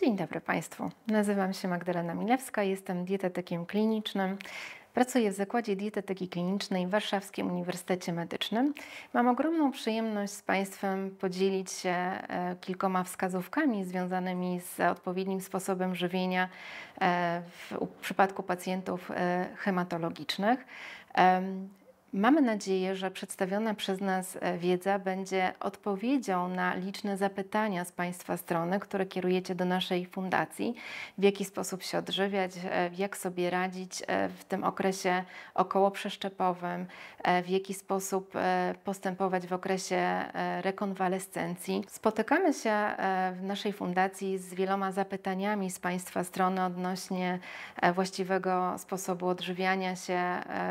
Dzień dobry Państwu. Nazywam się Magdalena Milewska, jestem dietetykiem klinicznym. Pracuję w Zakładzie Dietetyki Klinicznej w Warszawskim Uniwersytecie Medycznym. Mam ogromną przyjemność z Państwem podzielić się e, kilkoma wskazówkami związanymi z odpowiednim sposobem żywienia e, w przypadku pacjentów e, hematologicznych. Mamy nadzieję, że przedstawiona przez nas e, wiedza będzie odpowiedzią na liczne zapytania z Państwa strony, które kierujecie do naszej fundacji, w jaki sposób się odżywiać, e, jak sobie radzić e, w tym okresie okołoprzeszczepowym, w jaki sposób postępować w okresie rekonwalescencji. Spotykamy się w naszej fundacji z wieloma zapytaniami z Państwa strony odnośnie właściwego sposobu odżywiania się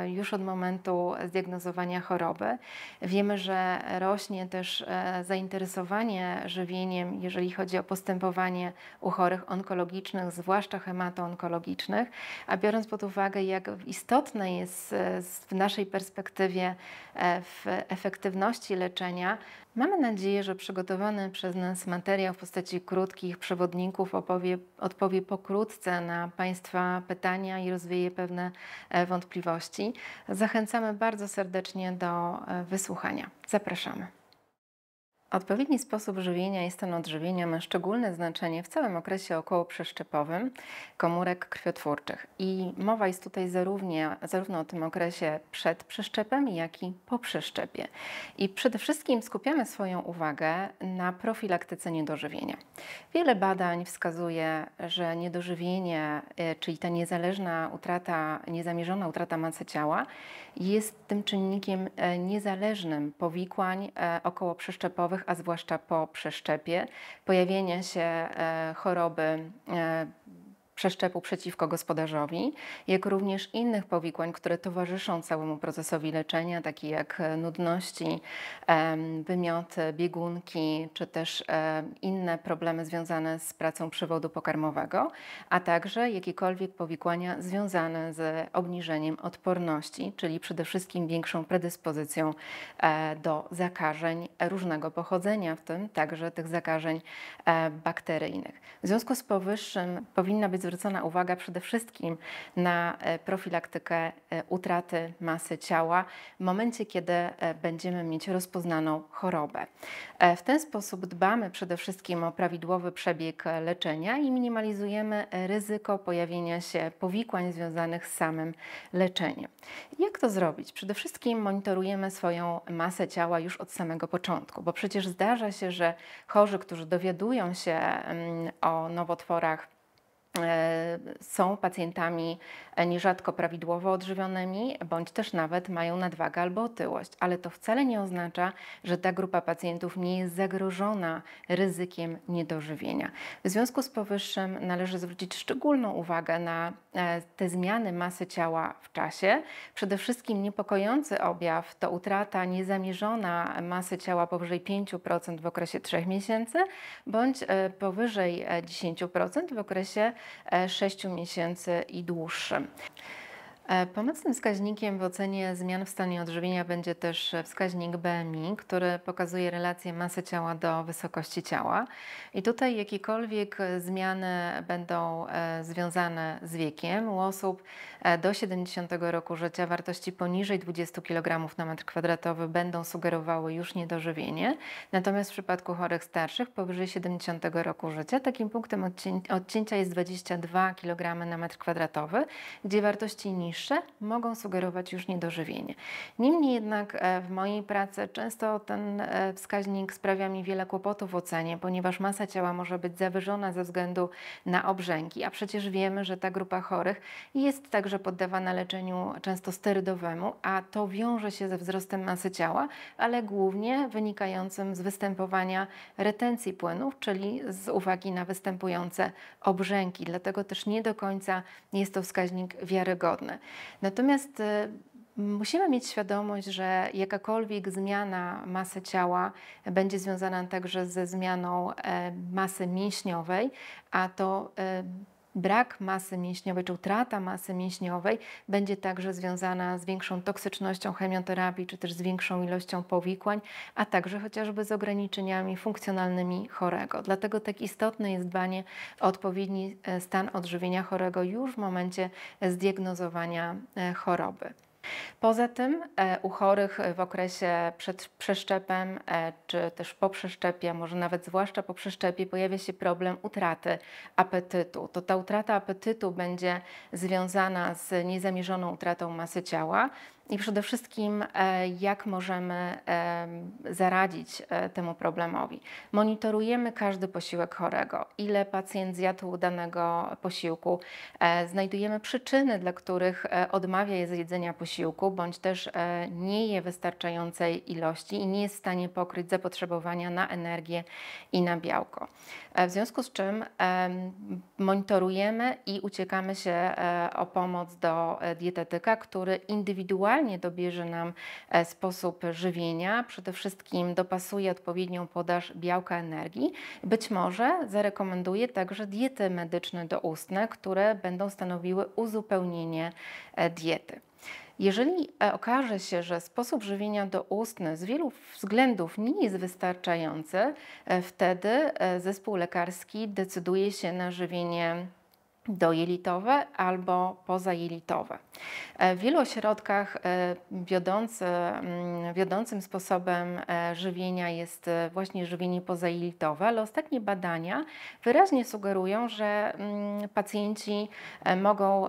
już od momentu zdiagnozowania choroby. Wiemy, że rośnie też e, zainteresowanie żywieniem, jeżeli chodzi o postępowanie u chorych onkologicznych, zwłaszcza hematonkologicznych, a biorąc pod uwagę, jak istotne jest e, w naszej perspektywie e, w efektywności leczenia Mamy nadzieję, że przygotowany przez nas materiał w postaci krótkich przewodników opowie, odpowie pokrótce na Państwa pytania i rozwieje pewne e, wątpliwości. Zachęcamy bardzo serdecznie do e, wysłuchania. Zapraszamy. Odpowiedni sposób żywienia i stan odżywienia ma szczególne znaczenie w całym okresie okołoprzeszczepowym komórek krwiotwórczych. I mowa jest tutaj zarówno, zarówno o tym okresie przed przeszczepem, jak i po przeszczepie. I przede wszystkim skupiamy swoją uwagę na profilaktyce niedożywienia. Wiele badań wskazuje, że niedożywienie, e, czyli ta niezależna utrata, niezamierzona utrata masy ciała, jest tym czynnikiem e, niezależnym powikłań e, około a zwłaszcza po przeszczepie, pojawienia się e, choroby e, przeszczepu przeciwko gospodarzowi, jak również innych powikłań, które towarzyszą całemu procesowi leczenia, takie jak e, nudności, wymioty, biegunki, czy też e, inne problemy związane z pracą przewodu pokarmowego, a także jakiekolwiek powikłania związane z obniżeniem odporności, czyli przede wszystkim większą predyspozycją e, do zakażeń różnego pochodzenia, w tym także tych zakażeń bakteryjnych. W związku z powyższym powinna być zwrócona uwaga przede wszystkim na e, profilaktykę e, utraty masy ciała w momencie, kiedy e, będziemy mieć rozpoznaną chorobę. W ten sposób dbamy przede wszystkim o prawidłowy przebieg leczenia i minimalizujemy ryzyko pojawienia się powikłań związanych z samym leczeniem. Jak to zrobić? Przede wszystkim monitorujemy swoją masę ciała już od samego początku, bo przecież zdarza się, że chorzy, którzy dowiadują się mm, o nowotworach E, są pacjentami nierzadko prawidłowo odżywionymi, bądź też nawet mają nadwagę albo otyłość, ale to wcale nie oznacza, że ta grupa pacjentów nie jest zagrożona ryzykiem niedożywienia. W związku z powyższym należy zwrócić szczególną uwagę na e, te zmiany masy ciała w czasie. Przede wszystkim niepokojący objaw to utrata niezamierzona masy ciała powyżej 5% w okresie 3 miesięcy, bądź e, powyżej 10% w okresie 6 e, miesięcy i dłuższym. E, Pomocnym wskaźnikiem w ocenie zmian w stanie odżywienia będzie też wskaźnik BMI, który pokazuje relację masy ciała do wysokości ciała. I tutaj jakiekolwiek zmiany będą e, związane z wiekiem. U osób e, do 70 roku życia wartości poniżej 20 kg na metr kwadratowy będą sugerowały już niedożywienie. Natomiast w przypadku chorych starszych powyżej 70 roku życia takim punktem odcięcia jest 22 kg na metr kwadratowy, gdzie wartości niższe niższe mogą sugerować już niedożywienie. Niemniej jednak e, w mojej pracy często ten e, wskaźnik sprawia mi wiele kłopotów w ocenie, ponieważ masa ciała może być zawyżona ze względu na obrzęki, a przecież wiemy, że ta grupa chorych jest także poddawana leczeniu często sterydowemu, a to wiąże się ze wzrostem masy ciała, ale głównie wynikającym z występowania retencji płynów, czyli z uwagi na występujące obrzęki. Dlatego też nie do końca jest to wskaźnik wiarygodny. Natomiast y, Musimy mieć świadomość, że jakakolwiek zmiana masy ciała będzie związana także ze zmianą e, masy mięśniowej, a to e, brak masy mięśniowej czy utrata masy mięśniowej będzie także związana z większą toksycznością chemioterapii czy też z większą ilością powikłań, a także chociażby z ograniczeniami funkcjonalnymi chorego. Dlatego tak istotne jest dbanie o odpowiedni e, stan odżywienia chorego już w momencie zdiagnozowania e, choroby. Poza tym e, u chorych w okresie przed przeszczepem, e, czy też po przeszczepie, może nawet zwłaszcza po przeszczepie, pojawia się problem utraty apetytu. To ta utrata apetytu będzie związana z niezamierzoną utratą masy ciała, i przede wszystkim e, jak możemy zaradzić e, temu problemowi. Monitorujemy każdy posiłek chorego, ile pacjent zjadł danego posiłku, e, znajdujemy przyczyny, dla których odmawia je z jedzenia posiłku, bądź też nie je wystarczającej ilości i nie jest w stanie pokryć zapotrzebowania na energię i na białko. W związku z czym monitorujemy i uciekamy się o pomoc do dietetyka, który indywidualnie naturalnie dobierze nam e, sposób żywienia, przede wszystkim dopasuje odpowiednią podaż białka energii. Być może zarekomenduje także diety medyczne doustne, które będą stanowiły uzupełnienie e, diety. Jeżeli e, okaże się, że sposób żywienia doustny z wielu względów nie jest wystarczający, wtedy zespół lekarski decyduje się na żywienie dojelitowe albo pozajelitowe. E, w wielu ośrodkach e, wiodący, mm, wiodącym sposobem e, żywienia jest właśnie żywienie pozajelitowe, ale ostatnie badania wyraźnie sugerują, że mm, pacjenci mogą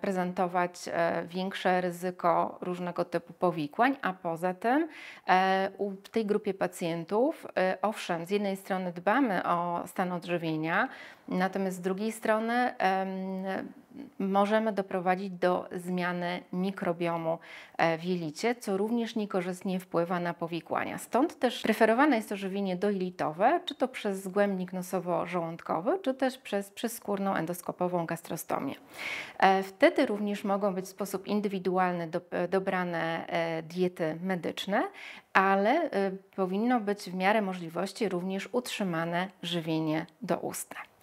prezentować większe ryzyko różnego typu powikłań, a poza tym w tej grupie pacjentów, owszem, z jednej strony dbamy o stan odżywienia, Natomiast z drugiej strony możemy doprowadzić do zmiany mikrobiomu e, w jelicie, co również niekorzystnie wpływa na powikłania. Stąd też preferowane jest żywienie dojelitowe, czy to przez zgłębnik nosowo-żołądkowy, czy też przez przyskórną endoskopową gastrostomię. E, wtedy również mogą być w sposób indywidualny e, dobrane diety medyczne, ale powinno być w miarę możliwości również utrzymane żywienie doustne.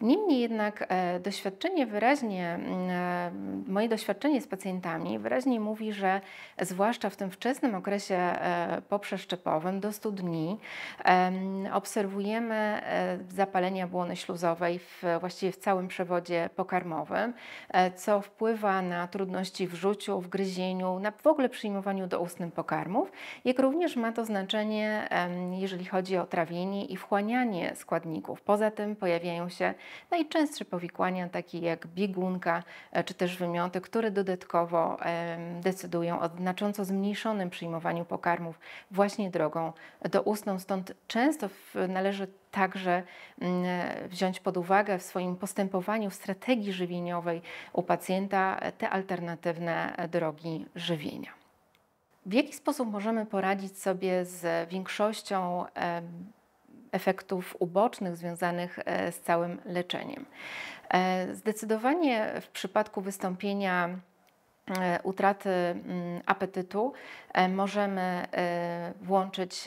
Niemniej jednak e, doświadczenie wyraźnie, e, moje doświadczenie z pacjentami wyraźnie mówi, że zwłaszcza w tym wczesnym okresie e, poprzeszczepowym do 100 dni obserwujemy zapalenia błony śluzowej w, właściwie w całym przewodzie pokarmowym, co wpływa na trudności w rzuciu, w gryzieniu, na w ogóle przyjmowaniu doustnym pokarmów, jak również ma to znaczenie, jeżeli chodzi o trawienie i wchłanianie składników. Poza tym pojawiają się Najczęstsze powikłania takie jak biegunka e, czy też wymioty, które dodatkowo decydują o znacząco zmniejszonym przyjmowaniu pokarmów właśnie drogą doustną, stąd często należy także mm, e, wziąć pod uwagę w swoim postępowaniu, w strategii żywieniowej u pacjenta e, te alternatywne drogi żywienia. W jaki sposób możemy poradzić sobie z większością efektów ubocznych związanych e, z całym leczeniem. E, zdecydowanie w przypadku wystąpienia e, utraty mm, apetytu możemy włączyć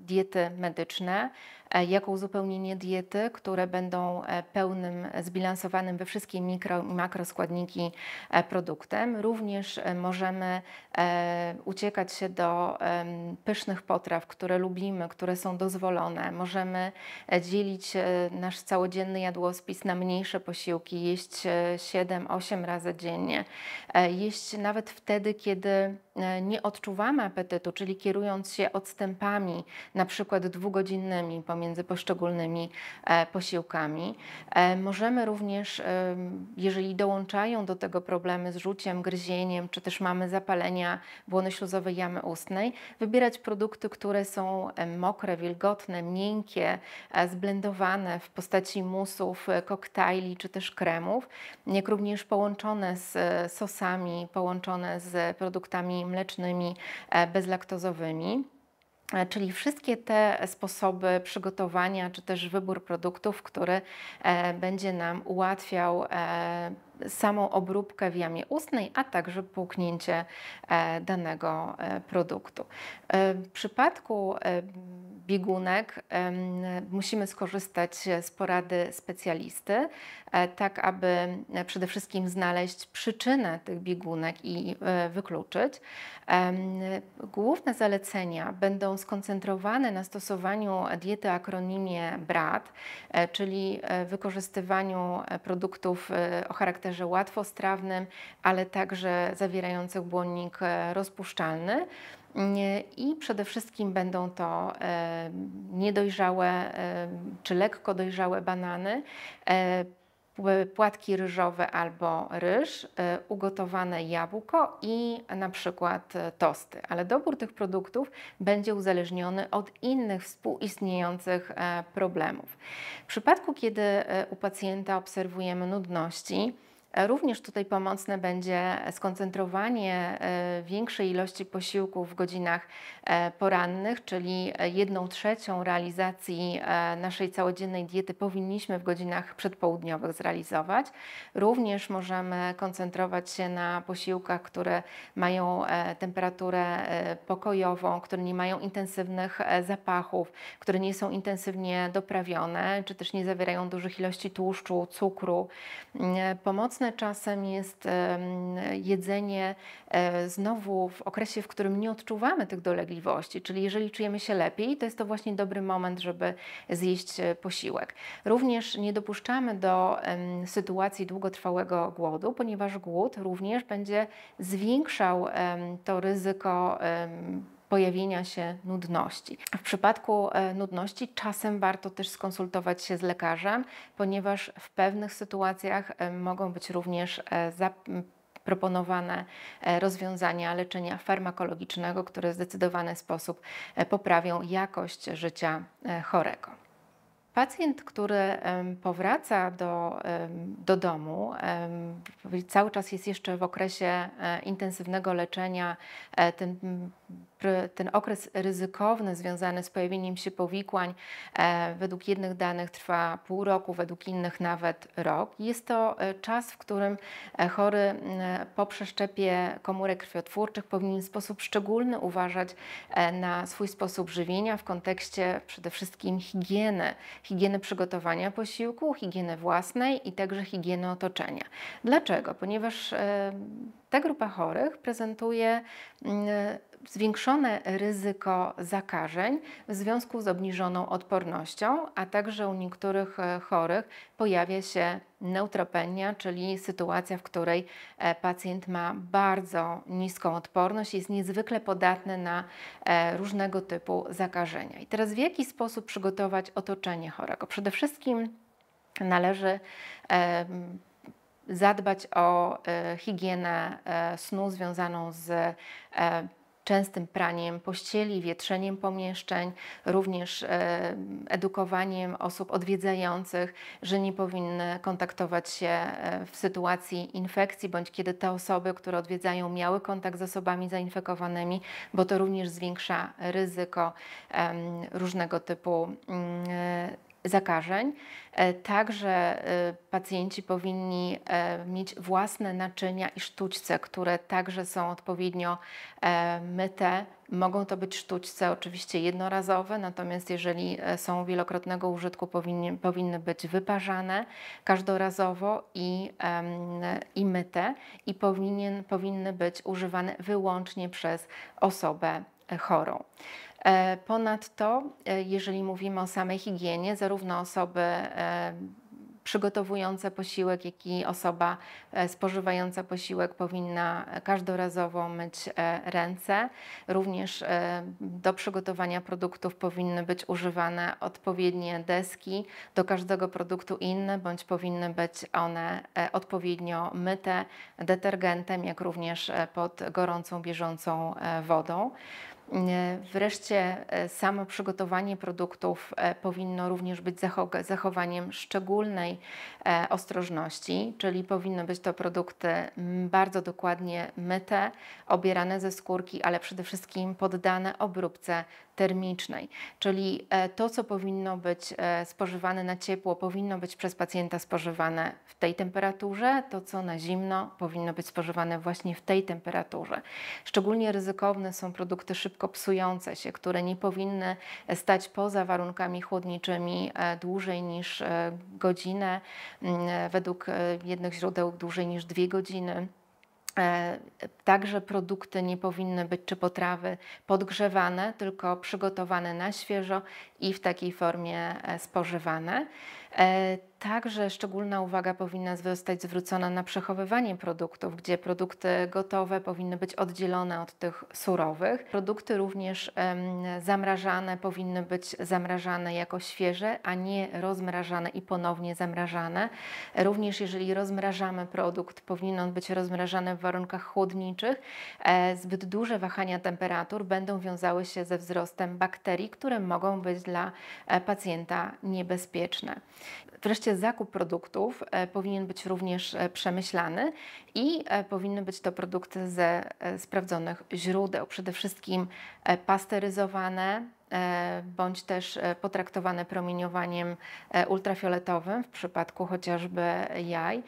diety medyczne, E, jako uzupełnienie diety, które będą e, pełnym, e, zbilansowanym we wszystkie mikro i makroskładniki produktem. Również możemy uciekać się do pysznych potraw, które lubimy, które są dozwolone. Możemy dzielić nasz całodzienny jadłospis na mniejsze posiłki, jeść 7-8 razy dziennie, jeść nawet wtedy, kiedy nie odczuwamy apetytu, czyli kierując się odstępami, na przykład dwugodzinnymi między poszczególnymi e, posiłkami. E, możemy również, e, jeżeli dołączają do tego problemy z rzuciem, gryzieniem, czy też mamy zapalenia błony śluzowej jamy ustnej, wybierać produkty, które są mokre, wilgotne, miękkie, zblendowane w postaci musów, koktajli czy też kremów, jak również połączone z sosami, połączone z produktami mlecznymi bezlaktozowymi. E, czyli wszystkie te sposoby przygotowania, czy też wybór produktów, który e, będzie nam ułatwiał e, samą obróbkę w jamie ustnej, a także połknięcie danego produktu. W przypadku biegunek, musimy skorzystać z porady specjalisty, e, tak aby e, przede wszystkim znaleźć przyczynę tych biegunek i e, wykluczyć. Główne zalecenia będą skoncentrowane na stosowaniu diety akronimie BRAT, czyli wykorzystywaniu produktów o charakterze łatwostrawnym, ale także zawierających błonnik rozpuszczalny. I przede wszystkim będą to e, niedojrzałe e, czy lekko dojrzałe banany, e, płatki ryżowe albo ryż, ugotowane jabłko i na przykład tosty. Ale dobór tych produktów będzie uzależniony od innych współistniejących problemów. W przypadku, kiedy u pacjenta obserwujemy nudności, Również tutaj pomocne będzie skoncentrowanie e, większej ilości posiłków w godzinach e, porannych, czyli e, jedną trzecią realizacji naszej całodziennej diety powinniśmy w godzinach przedpołudniowych zrealizować. Również możemy koncentrować się na posiłkach, które mają temperaturę pokojową, które nie mają intensywnych zapachów, które nie są intensywnie doprawione, czy też nie zawierają dużych ilości tłuszczu, cukru. Mm, pomocne czasem jest jedzenie e, znowu w okresie, w którym nie odczuwamy tych dolegliwości, czyli jeżeli czujemy się lepiej, to jest to właśnie dobry moment, żeby zjeść e, posiłek. Również nie dopuszczamy do sytuacji długotrwałego głodu, ponieważ głód również będzie zwiększał to ryzyko pojawienia się nudności. W przypadku e, nudności czasem warto też skonsultować się z lekarzem, ponieważ w pewnych sytuacjach e, mogą być również e, proponowane rozwiązania leczenia farmakologicznego, które w zdecydowany sposób poprawią jakość życia chorego. Pacjent, który powraca do, do domu, cały czas jest jeszcze w okresie intensywnego leczenia, ten ten okres ryzykowny związany z pojawieniem się powikłań e, według jednych danych trwa pół roku, według innych nawet rok. Jest to e, czas, w którym e, chory po przeszczepie komórek krwiotwórczych powinien w sposób szczególny uważać na swój sposób żywienia w kontekście przede wszystkim higieny, higieny przygotowania posiłku, higieny własnej i także higieny otoczenia. Dlaczego? Ponieważ ta grupa chorych prezentuje mm, zwiększone ryzyko zakażeń w związku z obniżoną odpornością, a także u niektórych e, chorych pojawia się neutropenia, czyli sytuacja, w której e, pacjent ma bardzo niską odporność i jest niezwykle podatny na e, różnego typu zakażenia. I teraz w jaki sposób przygotować otoczenie chorego? Przede wszystkim należy zadbać o higienę snu związaną z częstym praniem pościeli, wietrzeniem pomieszczeń, również e, edukowaniem osób odwiedzających, że nie powinny kontaktować się e, w sytuacji infekcji bądź kiedy te osoby, które odwiedzają, miały kontakt z osobami zainfekowanymi, bo to również zwiększa ryzyko różnego typu mm, zakażeń. E, także e, pacjenci powinni e, mieć własne naczynia i sztućce, które także są odpowiednio myte. Mogą to być sztućce oczywiście jednorazowe, natomiast jeżeli są wielokrotnego użytku, powinny, powinny być wyparzane każdorazowo i, i myte i powinien, powinny być używane wyłącznie przez osobę chorą. E, ponadto, e, jeżeli mówimy o samej higienie, zarówno osoby e, przygotowujące posiłek, jak i osoba spożywająca posiłek powinna każdorazowo myć ręce. Również do przygotowania produktów powinny być używane odpowiednie deski, do każdego produktu inne, bądź powinny być one odpowiednio myte detergentem, jak również pod gorącą, bieżącą wodą. E, wreszcie e, samo przygotowanie produktów e, powinno również być zachowaniem szczególnej ostrożności, czyli powinny być to produkty bardzo dokładnie myte, obierane ze skórki, ale przede wszystkim poddane obróbce termicznej, czyli to, co powinno być spożywane na ciepło, powinno być przez pacjenta spożywane w tej temperaturze, to, co na zimno, powinno być spożywane właśnie w tej temperaturze. Szczególnie ryzykowne są produkty szybkiego szybko psujące się, które nie powinny e, stać poza warunkami chłodniczymi e, dłużej niż e, godzinę, mm, według jednych źródeł dłużej niż dwie godziny. Także produkty nie powinny być czy potrawy podgrzewane, tylko przygotowane na świeżo i w takiej formie spożywane. E, także szczególna uwaga powinna zostać zwrócona na przechowywanie produktów, gdzie produkty gotowe powinny być oddzielone od tych surowych. Produkty również zamrażane powinny być zamrażane jako świeże, a nie rozmrażane i ponownie zamrażane. Również jeżeli rozmrażamy produkt, powinien on być rozmrażany w warunkach chłodniczych. E, zbyt duże wahania temperatur będą wiązały się ze wzrostem bakterii, które mogą być dla e, pacjenta niebezpieczne. Wreszcie zakup produktów e, powinien być również e, przemyślany i e, powinny być to produkty ze sprawdzonych źródeł, przede wszystkim pasteryzowane, E, bądź też e, potraktowane promieniowaniem e, ultrafioletowym, w przypadku chociażby jaj.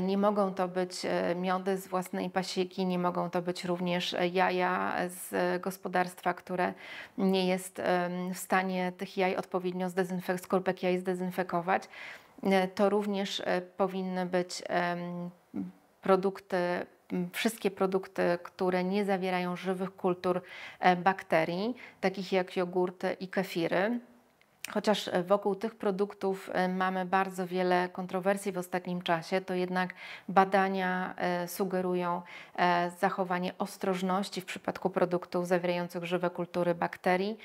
Nie mogą to być miody z własnej pasieki, nie mogą to być również jaja z gospodarstwa, które nie jest w stanie tych jaj odpowiednio zdezynfek- skorpek jaj zdezynfekować. To również powinny być produkty wszystkie produkty, które nie zawierają żywych kultur e, bakterii, takich jak jogurty i kefiry. Chociaż e, wokół tych produktów e, mamy bardzo wiele kontrowersji w ostatnim czasie, to jednak badania e, sugerują zachowanie ostrożności w przypadku produktów zawierających żywe kultury bakterii.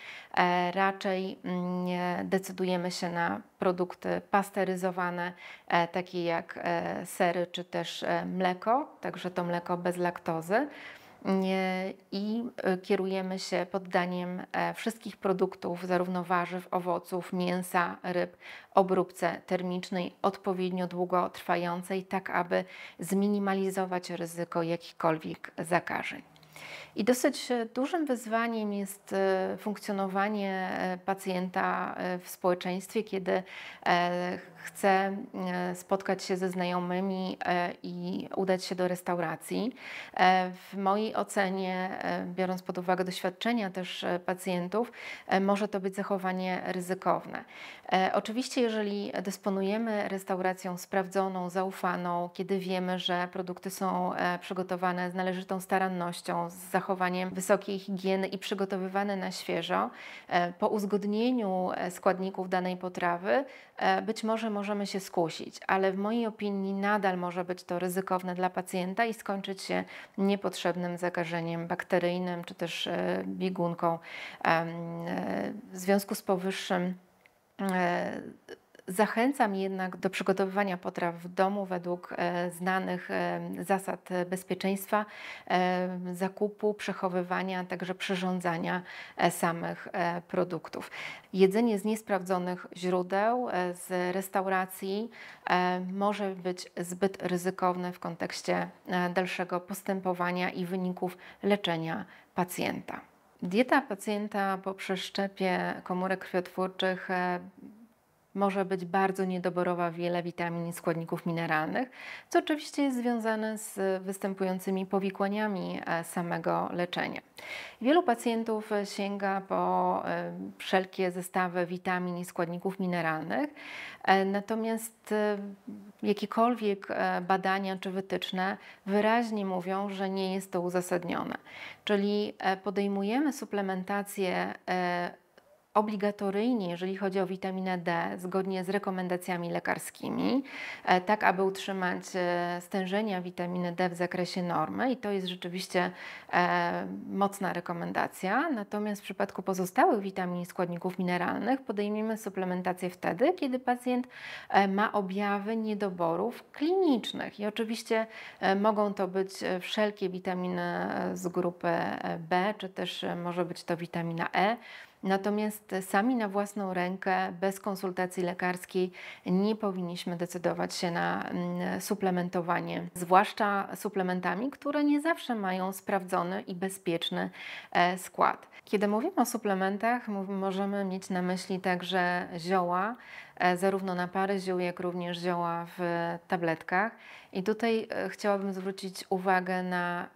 Raczej mm, decydujemy się na produkty pasteryzowane, takie jak sery czy też mleko, także to mleko bez laktozy i e, kierujemy się poddaniem e, wszystkich produktów, zarówno warzyw, owoców, mięsa, ryb, obróbce termicznej odpowiednio długo trwającej, tak aby zminimalizować ryzyko jakichkolwiek zakażeń. I dosyć e, dużym wyzwaniem jest e, funkcjonowanie e, pacjenta w społeczeństwie, kiedy chce spotkać się ze znajomymi i udać się do restauracji. W mojej ocenie, biorąc pod uwagę doświadczenia też pacjentów, może to być zachowanie ryzykowne. Oczywiście, jeżeli dysponujemy restauracją sprawdzoną, zaufaną, kiedy wiemy, że produkty są przygotowane z należytą starannością, z zachowaniem wysokiej higieny i przygotowywane na świeżo, e, po uzgodnieniu e, składników danej potrawy, e, być może możemy się skusić, ale w mojej opinii nadal może być to ryzykowne dla pacjenta i skończyć się niepotrzebnym zakażeniem bakteryjnym czy też biegunką. W związku z powyższym Zachęcam jednak do przygotowywania potraw w domu według e, znanych e, zasad bezpieczeństwa, e, zakupu, przechowywania, także przyrządzania samych produktów. Jedzenie z niesprawdzonych źródeł, z restauracji może być zbyt ryzykowne w kontekście dalszego postępowania i wyników leczenia pacjenta. Dieta pacjenta po przeszczepie komórek krwiotwórczych może być bardzo niedoborowa wiele witamin i składników mineralnych, co oczywiście jest związane z występującymi powikłaniami e, samego leczenia. Wielu pacjentów sięga po e, wszelkie zestawy witamin i składników mineralnych, e, natomiast jakiekolwiek badania czy wytyczne wyraźnie mówią, że nie jest to uzasadnione. Czyli podejmujemy suplementację obligatoryjnie, jeżeli chodzi o witaminę D, zgodnie z rekomendacjami lekarskimi, e, tak aby utrzymać e, stężenia witaminy D w zakresie normy i to jest rzeczywiście e, mocna rekomendacja. Natomiast w przypadku pozostałych witamin i składników mineralnych podejmiemy suplementację wtedy, kiedy pacjent ma objawy niedoborów klinicznych i oczywiście mogą to być wszelkie witaminy z grupy B, czy też może być to witamina E Natomiast sami na własną rękę, bez konsultacji lekarskiej, nie powinniśmy decydować się na mm, suplementowanie, zwłaszcza suplementami, które nie zawsze mają sprawdzony i bezpieczny e, skład. Kiedy mówimy o suplementach, możemy mieć na myśli także zioła, e, zarówno na pary ziół, jak również zioła w tabletkach. I tutaj e, chciałabym zwrócić uwagę na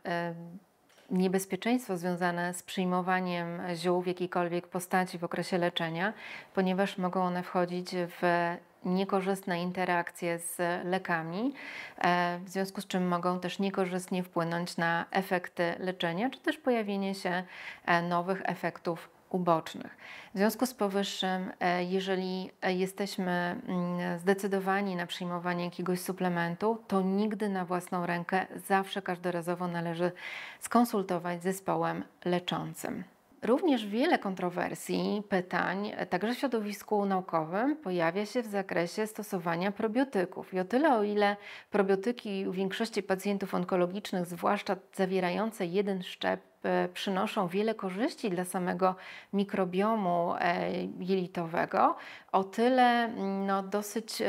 niebezpieczeństwo związane z przyjmowaniem ziół w jakiejkolwiek postaci w okresie leczenia, ponieważ mogą one wchodzić w niekorzystne interakcje z lekami, e, w związku z czym mogą też niekorzystnie wpłynąć na efekty leczenia, czy też pojawienie się e, nowych efektów ubocznych. W związku z powyższym, e, jeżeli e, jesteśmy mm, zdecydowani na przyjmowanie jakiegoś suplementu, to nigdy na własną rękę, zawsze każdorazowo należy skonsultować z zespołem leczącym. Również wiele kontrowersji, pytań, e, także w środowisku naukowym, pojawia się w zakresie stosowania probiotyków. I o tyle, o ile probiotyki u większości pacjentów onkologicznych, zwłaszcza zawierające jeden szczep E, przynoszą wiele korzyści dla samego mikrobiomu e, jelitowego, o tyle mm, no, dosyć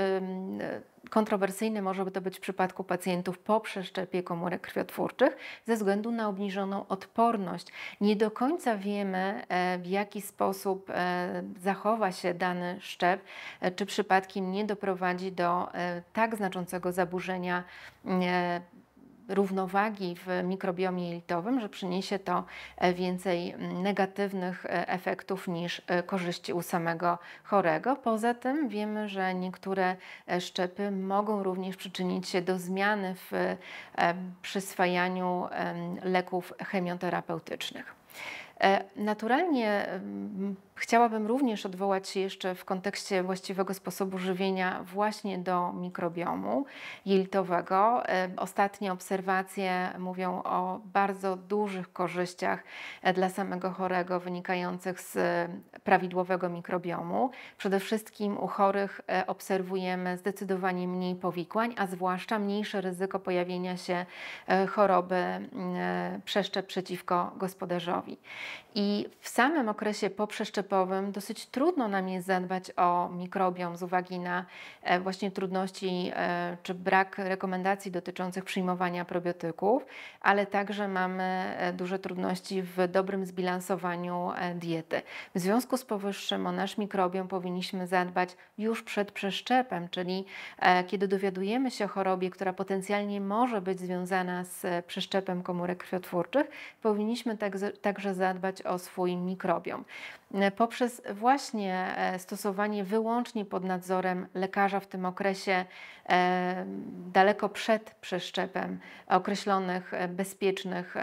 kontrowersyjny może to być w przypadku pacjentów po przeszczepie komórek krwiotwórczych ze względu na obniżoną odporność. Nie do końca wiemy, e, w jaki sposób zachowa się dany szczep, czy przypadkiem nie doprowadzi do tak znaczącego zaburzenia równowagi w mikrobiomie jelitowym, że przyniesie to e, więcej mm, negatywnych e, efektów niż e, korzyści u samego chorego. Poza tym wiemy, że niektóre szczepy mogą również przyczynić się do zmiany w przyswajaniu leków chemioterapeutycznych. E, naturalnie chciałabym również odwołać się jeszcze w kontekście właściwego sposobu żywienia właśnie do mikrobiomu jelitowego. E, ostatnie obserwacje mówią o bardzo dużych korzyściach e, dla samego chorego wynikających z prawidłowego mikrobiomu. Przede wszystkim u chorych obserwujemy zdecydowanie mniej powikłań, a zwłaszcza mniejsze ryzyko pojawienia się choroby przeszczep przeciwko gospodarzowi. I w samym okresie poprzeszczepowym dosyć trudno nam jest zadbać o mikrobiom z uwagi na e, właśnie trudności e, czy brak rekomendacji dotyczących przyjmowania probiotyków, ale także mamy e, duże trudności w dobrym zbilansowaniu diety. W związku z powyższym o nasz mikrobiom powinniśmy zadbać już przed przeszczepem, czyli kiedy dowiadujemy się o chorobie, która potencjalnie może być związana z przeszczepem komórek krwiotwórczych, powinniśmy także zadbać zadbać o swój mikrobiom. E, poprzez właśnie e, stosowanie wyłącznie pod nadzorem lekarza w tym okresie, e, daleko przed przeszczepem, określonych bezpiecznych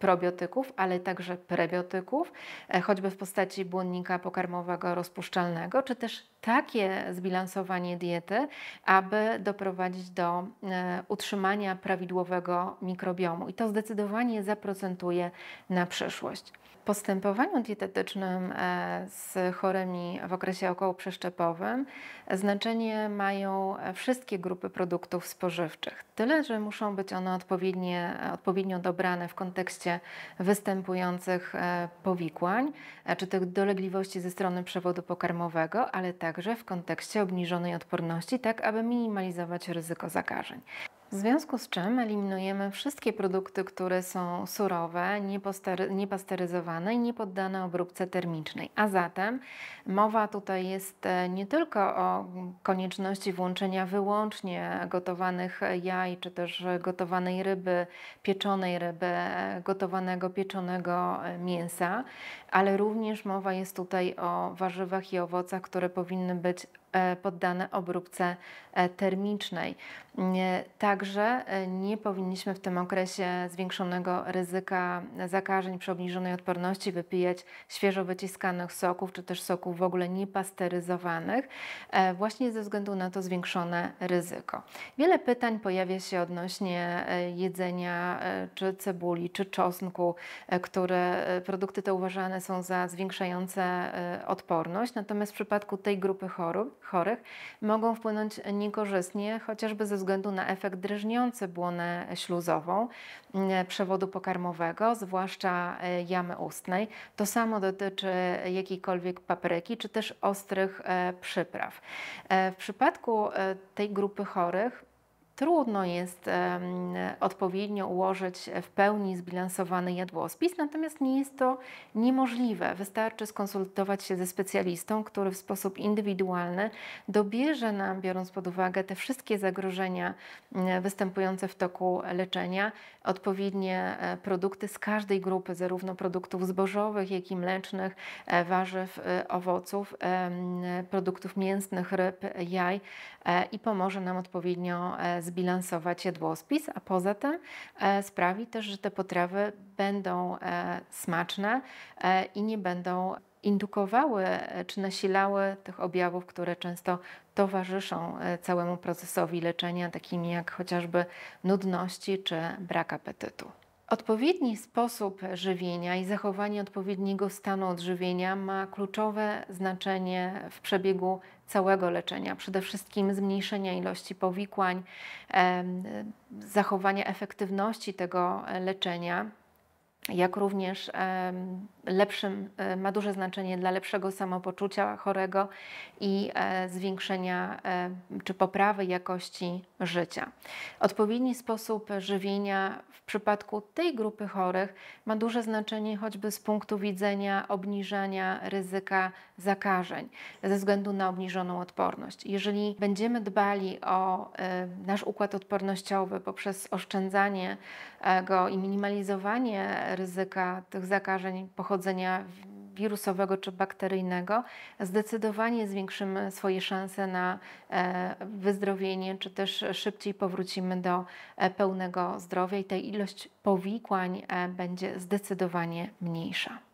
probiotyków, ale także prebiotyków, e, choćby w postaci błonnika pokarmowego rozpuszczalnego, czy też takie zbilansowanie diety, aby doprowadzić do e, utrzymania prawidłowego mikrobiomu. I to zdecydowanie zaprocentuje na przyszłość postępowaniu dietetycznym e, z chorymi w okresie okołoprzeszczepowym e, znaczenie mają e, wszystkie grupy produktów spożywczych. Tyle, że muszą być one odpowiednie, odpowiednio dobrane w kontekście występujących powikłań czy tych dolegliwości ze strony przewodu pokarmowego, ale także w kontekście obniżonej odporności, tak aby minimalizować ryzyko zakażeń. W związku z czym eliminujemy wszystkie produkty, które są surowe, niepasteryzowane i niepoddane obróbce termicznej. A zatem mowa tutaj jest e, nie tylko o konieczności włączenia wyłącznie gotowanych jaj, czy też gotowanej ryby, pieczonej ryby, e, gotowanego pieczonego e, mięsa, ale również mowa jest tutaj o warzywach i owocach, które powinny być E, poddane obróbce e, termicznej. Także e, nie powinniśmy w tym okresie zwiększonego ryzyka zakażeń przy obniżonej odporności wypijać świeżo wyciskanych soków, czy też soków w ogóle niepasteryzowanych, właśnie ze względu na to zwiększone ryzyko. Wiele pytań pojawia się odnośnie jedzenia czy cebuli, czy czosnku, które produkty te uważane są za zwiększające odporność, natomiast w przypadku tej grupy chorób chorych mogą wpłynąć niekorzystnie, chociażby ze względu na efekt drżniący błonę śluzową e, przewodu pokarmowego, zwłaszcza e, jamy ustnej. To samo dotyczy jakiejkolwiek papryki, czy też ostrych e, przypraw. W przypadku tej grupy chorych trudno jest odpowiednio ułożyć w pełni zbilansowany jadłospis, natomiast nie jest to niemożliwe. Wystarczy skonsultować się ze specjalistą, który w sposób indywidualny dobierze nam, biorąc pod uwagę te wszystkie zagrożenia występujące w toku leczenia, odpowiednie e, produkty z każdej grupy, zarówno produktów zbożowych, jak i mlecznych, e, warzyw, e, owoców, produktów mięsnych, ryb, jaj i pomoże nam odpowiednio zbilansować zbilansować jadłospis, a poza tym e, sprawi też, że te potrawy będą e, smaczne e, i nie będą indukowały czy nasilały tych objawów, które często towarzyszą całemu procesowi leczenia, takimi jak chociażby nudności czy brak apetytu. Odpowiedni sposób żywienia i zachowanie odpowiedniego stanu odżywienia ma kluczowe znaczenie w przebiegu całego leczenia, przede wszystkim zmniejszenia ilości powikłań, zachowania efektywności tego e, leczenia, jak również lepszym, e, ma duże znaczenie dla lepszego samopoczucia chorego i e, zwiększenia e, czy poprawy jakości życia. Odpowiedni sposób żywienia w przypadku tej grupy chorych ma duże znaczenie choćby z punktu widzenia obniżania ryzyka zakażeń ze względu na obniżoną odporność. Jeżeli będziemy dbali o nasz układ odpornościowy poprzez oszczędzanie go i minimalizowanie ryzyka tych zakażeń pochodzących pochodzenia wirusowego czy bakteryjnego, zdecydowanie zwiększymy swoje szanse na e, wyzdrowienie, czy też szybciej powrócimy do e, pełnego zdrowia i ta ilość powikłań e, będzie zdecydowanie mniejsza.